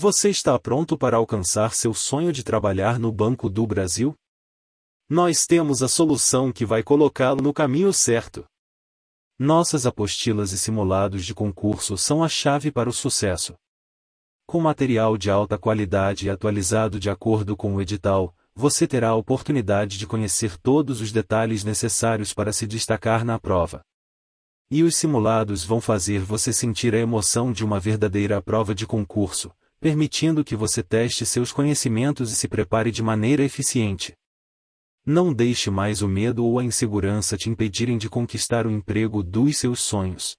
Você está pronto para alcançar seu sonho de trabalhar no Banco do Brasil? Nós temos a solução que vai colocá-lo no caminho certo. Nossas apostilas e simulados de concurso são a chave para o sucesso. Com material de alta qualidade e atualizado de acordo com o edital, você terá a oportunidade de conhecer todos os detalhes necessários para se destacar na prova. E os simulados vão fazer você sentir a emoção de uma verdadeira prova de concurso, permitindo que você teste seus conhecimentos e se prepare de maneira eficiente. Não deixe mais o medo ou a insegurança te impedirem de conquistar o emprego dos seus sonhos.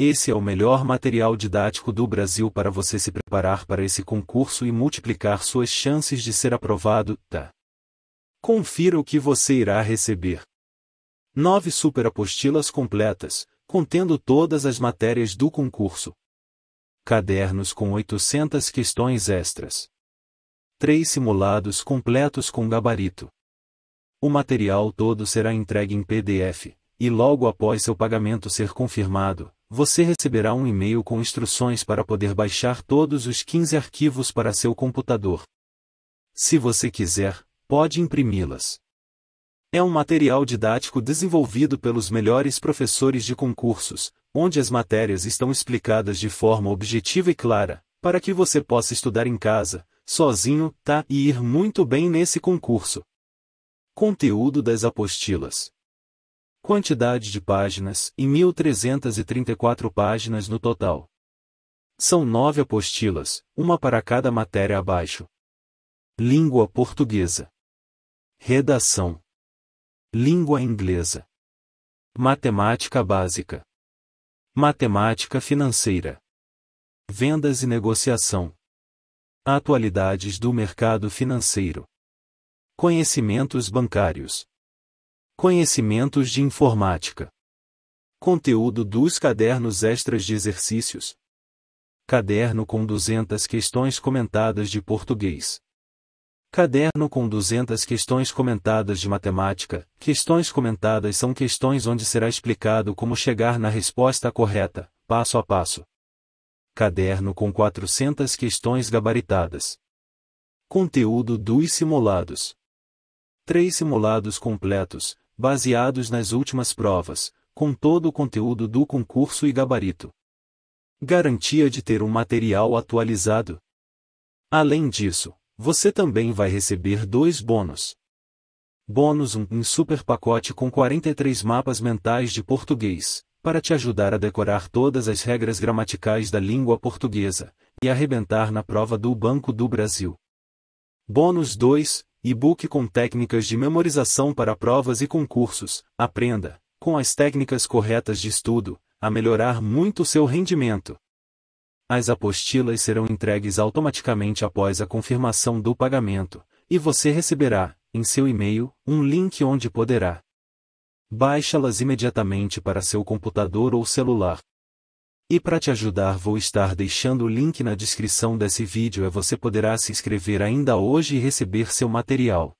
Esse é o melhor material didático do Brasil para você se preparar para esse concurso e multiplicar suas chances de ser aprovado. Tá? Confira o que você irá receber. Nove superapostilas completas, contendo todas as matérias do concurso, cadernos com 800 questões extras. Três simulados completos com gabarito. O material todo será entregue em PDF, e logo após seu pagamento ser confirmado, você receberá um e-mail com instruções para poder baixar todos os 15 arquivos para seu computador. Se você quiser, pode imprimi-las. É um material didático desenvolvido pelos melhores professores de concursos, onde as matérias estão explicadas de forma objetiva e clara, para que você possa estudar em casa, sozinho, tá e ir muito bem nesse concurso. Conteúdo das apostilas. Quantidade de páginas, 1.334 páginas no total. São nove apostilas, uma para cada matéria abaixo. Língua portuguesa. Redação. Língua inglesa. Matemática básica. Matemática financeira. Vendas e negociação. Atualidades do mercado financeiro. Conhecimentos bancários. Conhecimentos de informática. Conteúdo dos cadernos extras de exercícios. Caderno com 200 questões comentadas de português. Caderno com 200 questões comentadas de matemática. Questões comentadas são questões onde será explicado como chegar na resposta correta, passo a passo. Caderno com 400 questões gabaritadas. Conteúdo dos simulados. Três simulados completos, baseados nas últimas provas, com todo o conteúdo do concurso e gabarito. Garantia de ter um material atualizado. Além disso, você também vai receber dois bônus. Bônus 1 um super pacote com 43 mapas mentais de português, para te ajudar a decorar todas as regras gramaticais da língua portuguesa, e arrebentar na prova do Banco do Brasil. Bônus 2 e-book com técnicas de memorização para provas e concursos, aprenda, com as técnicas corretas de estudo, a melhorar muito seu rendimento. As apostilas serão entregues automaticamente após a confirmação do pagamento, e você receberá, em seu e-mail, um link onde poderá baixá-las imediatamente para seu computador ou celular. E para te ajudar vou estar deixando o link na descrição desse vídeo e você poderá se inscrever ainda hoje e receber seu material.